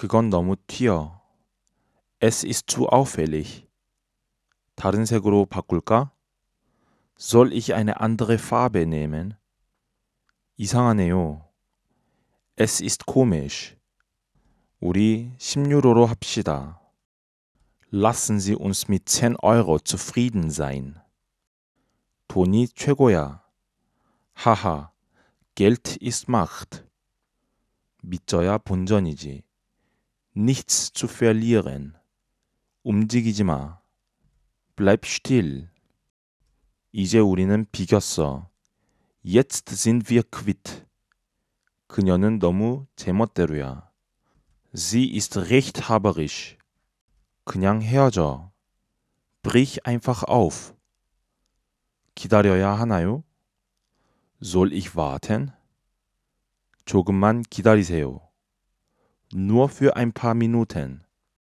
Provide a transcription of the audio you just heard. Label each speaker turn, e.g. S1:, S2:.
S1: 그건 너무 튀어. Es ist zu auffällig. 다른 색으로 바꿀까? Soll ich eine andere Farbe nehmen? 이상하네요. Es ist komisch. 우리 16유로로 합시다. Lassen Sie uns mit 10 Euro zufrieden sein. 돈이 최고야. 하하. Geld ist Macht. 믿져야 본전이지. nichts zu verlieren. 움직이지 Bleib still. 이제 우리는 비겼어. Jetzt sind wir quitt. 그녀는 너무 제멋대로야. Sie ist rechthaberisch. 그냥 헤어져. Brich einfach auf. 기다려야 하나요? Soll ich warten? 조금만 기다리세요. Nur für ein paar Minuten.